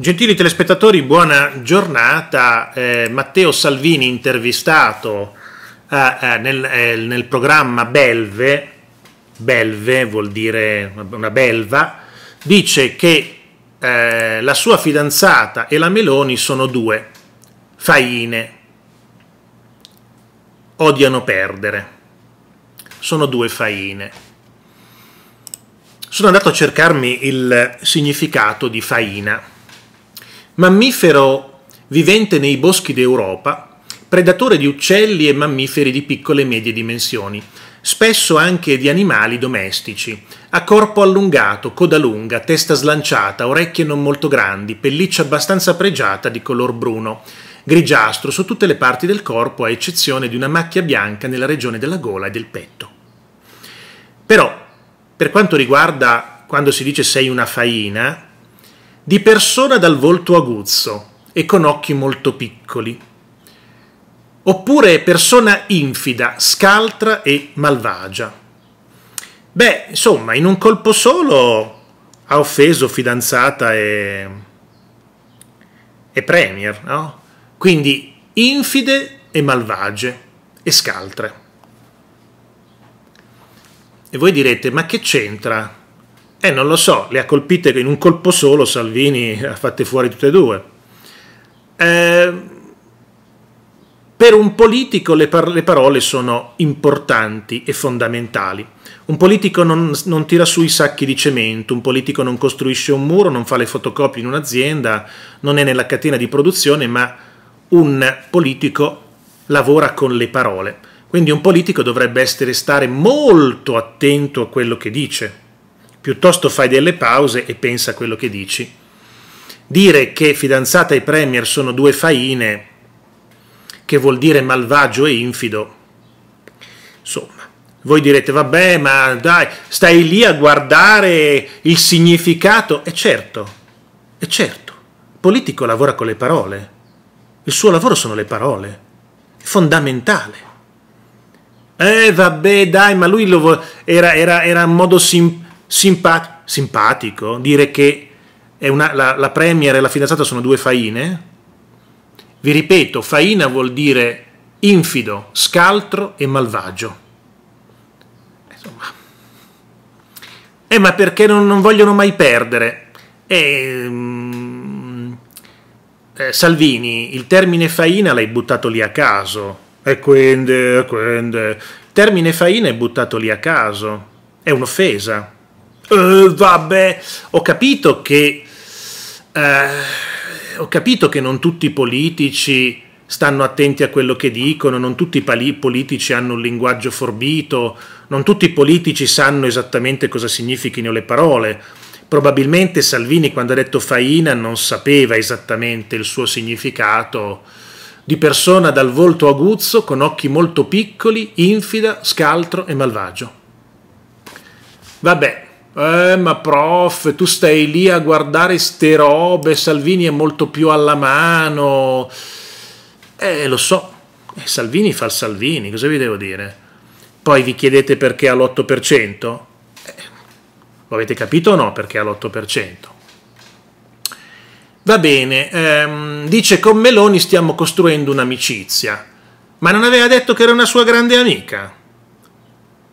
Gentili telespettatori, buona giornata. Eh, Matteo Salvini intervistato eh, eh, nel, eh, nel, programma Belve, Belve vuol dire una belva, dice che eh, la sua fidanzata e la Meloni sono due, faine, odiano perdere, sono due faine. Sono andato a cercarmi il significato di faina Mammifero vivente nei boschi d'Europa, predatore di uccelli e mammiferi di piccole e medie dimensioni, spesso anche di animali domestici, a corpo allungato, coda lunga, testa slanciata, orecchie non molto grandi, pelliccia abbastanza pregiata di color bruno, grigiastro su tutte le parti del corpo a eccezione di una macchia bianca nella regione della gola e del petto. Però, per quanto riguarda quando si dice sei una faina, di persona dal volto aguzzo e con occhi molto piccoli, oppure persona infida, scaltra e malvagia. Beh, insomma, in un colpo solo ha offeso fidanzata e, e premier, no? Quindi infide e malvagie e scaltre. E voi direte, ma che c'entra eh, non lo so, le ha colpite in un colpo solo, Salvini ha fatte fuori tutte e due. Eh, per un politico le, par le, parole sono importanti e fondamentali. Un politico non, non tira su i sacchi di cemento, un politico non costruisce un muro, non fa le fotocopie in un'azienda, non è nella catena di produzione, ma un politico lavora con le parole. Quindi un politico dovrebbe essere, stare molto attento a quello che dice, piuttosto fai delle pause e pensa a quello che dici. Dire che fidanzata e premier sono due faine, che vuol dire malvagio e infido, insomma. Voi direte, vabbè, ma dai, stai lì a guardare il significato. E certo, è certo, il politico lavora con le parole, il suo lavoro sono le parole, è fondamentale. Eh, vabbè, dai, ma lui era, era, era in modo simpatico Simpa- simpatico dire che una, la, la Premier e la fidanzata sono due faine. Vi ripeto, faina vuol dire infido, scaltro e malvagio. Insomma. Eh, ma perché non, non vogliono mai perdere? Eh, eh, Salvini, il termine faina l'hai buttato lì a caso. E quindi, quindi. Il termine faina è buttato lì a caso. È un'offesa eh, vabbè, ho capito che... Eh, ho capito che non tutti i politici stanno attenti a quello che dicono, non tutti i pali- politici hanno un linguaggio forbito, non tutti i politici sanno esattamente cosa significhino le parole. Probabilmente Salvini quando ha detto faina non sapeva esattamente il suo significato. Di persona dal volto aguzzo, con occhi molto piccoli, infida, scaltro e malvagio. Vabbè, eh, ma prof, tu stai lì a guardare ste robe, Salvini è molto più alla mano. Eh, lo so, eh, Salvini fa il Salvini, cosa vi devo dire? Poi vi chiedete perché ha l'8%? Eh, lo avete capito o no perché ha l'8%? Va bene, ehm, dice con Meloni stiamo costruendo un'amicizia, ma non aveva detto che era una sua grande amica.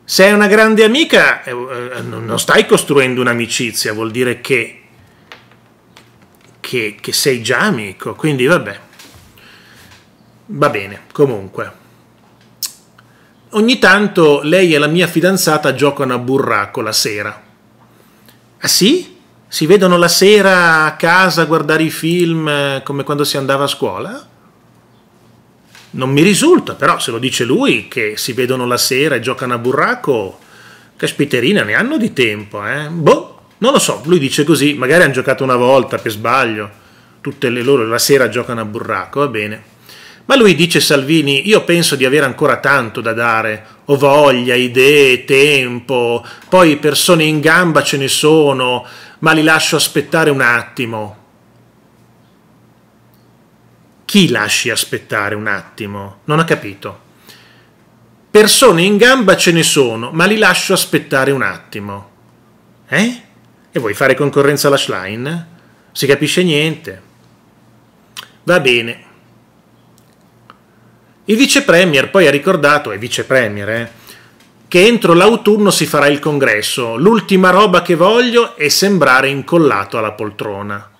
Se è una grande amica, eh, eh non stai costruendo un'amicizia, vuol dire che, che, che sei già amico, quindi vabbè. Va bene, comunque. Ogni tanto lei e la mia fidanzata giocano a burraco la sera. Ah sì? Si vedono la sera a casa a guardare i film eh, come quando si andava a scuola? Non mi risulta, però se lo dice lui che si vedono la sera e giocano a burraco, caspiterina, ne hanno di tempo, eh? Boh, non lo so, lui dice così, magari hanno giocato una volta per sbaglio, tutte le loro la sera giocano a burraco, va bene. Ma lui dice Salvini, io penso di avere ancora tanto da dare, ho voglia, idee, tempo, poi persone in gamba ce ne sono, ma li lascio aspettare un attimo, chi lasci aspettare un attimo? Non ha capito. Persone in gamba ce ne sono, ma li lascio aspettare un attimo. Eh? E vuoi fare concorrenza alla Schlein? Si capisce niente. Va bene. Il vice premier poi ha ricordato, è vice premier, eh, che entro l'autunno si farà il congresso. L'ultima roba che voglio è sembrare incollato alla poltrona.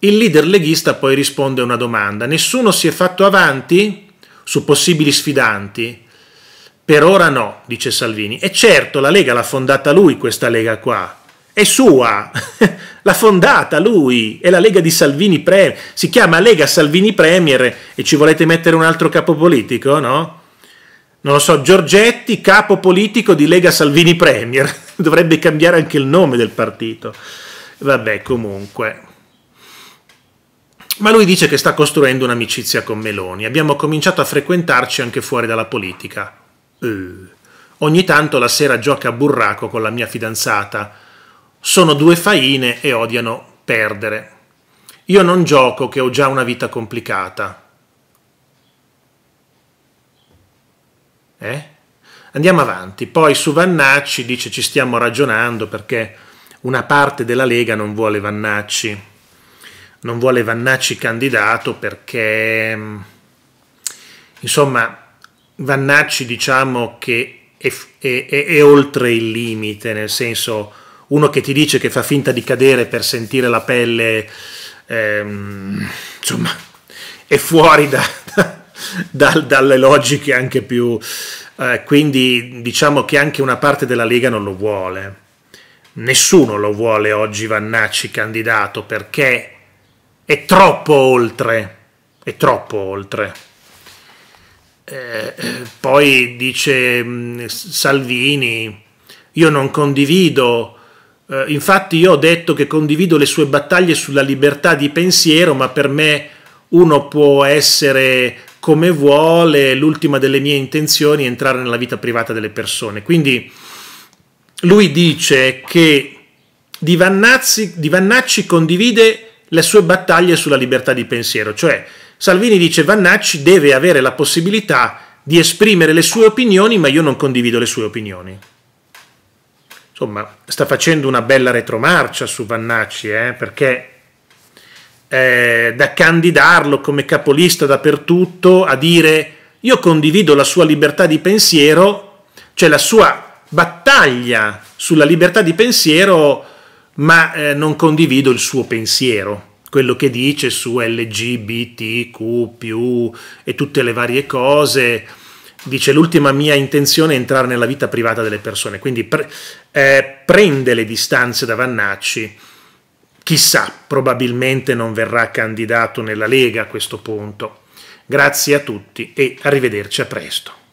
Il leader leghista poi risponde a una domanda. Nessuno si è fatto avanti su possibili sfidanti? Per ora no, dice Salvini. E certo, la Lega l'ha fondata lui, questa Lega qua. È sua, l'ha fondata lui, è la Lega di Salvini Premier. Si chiama Lega Salvini Premier e ci volete mettere un altro capo politico, no? Non lo so, Giorgetti, capo politico di Lega Salvini Premier. Dovrebbe cambiare anche il nome del partito. Vabbè, comunque. Ma lui dice che sta costruendo un'amicizia con Meloni. Abbiamo cominciato a frequentarci anche fuori dalla politica. Uh. Ogni tanto la sera gioca a burraco con la mia fidanzata. Sono due faine e odiano perdere. Io non gioco che ho già una vita complicata. Eh? Andiamo avanti. Poi su Vannacci dice ci stiamo ragionando perché una parte della Lega non vuole Vannacci non vuole Vannacci candidato perché mm, insomma Vannacci diciamo che è, è, è, è, oltre il limite, nel senso uno che ti dice che fa finta di cadere per sentire la pelle, ehm, insomma, è fuori da, da, da, dalle logiche anche più... Eh, quindi diciamo che anche una parte della Lega non lo vuole. Nessuno lo vuole oggi Vannacci candidato perché è troppo oltre, è troppo oltre. Eh, eh poi dice mh, mm, Salvini, io non condivido, eh, infatti io ho detto che condivido le sue battaglie sulla libertà di pensiero, ma per me uno può essere come vuole, l'ultima delle mie intenzioni è entrare nella vita privata delle persone. Quindi lui dice che Di Vannacci, Di Vannacci condivide le sue battaglie sulla libertà di pensiero, cioè Salvini dice Vannacci deve avere la possibilità di esprimere le sue opinioni, ma io non condivido le sue opinioni. Insomma, sta facendo una bella retromarcia su Vannacci, eh, perché eh, da candidarlo come capolista dappertutto a dire io condivido la sua libertà di pensiero, cioè la sua battaglia sulla libertà di pensiero ma eh, non condivido il suo pensiero, quello che dice su LGBTQ e tutte le varie cose. Dice l'ultima mia intenzione è entrare nella vita privata delle persone, quindi pre eh, prende le distanze da Vannacci. Chissà, probabilmente non verrà candidato nella Lega a questo punto. Grazie a tutti e arrivederci a presto.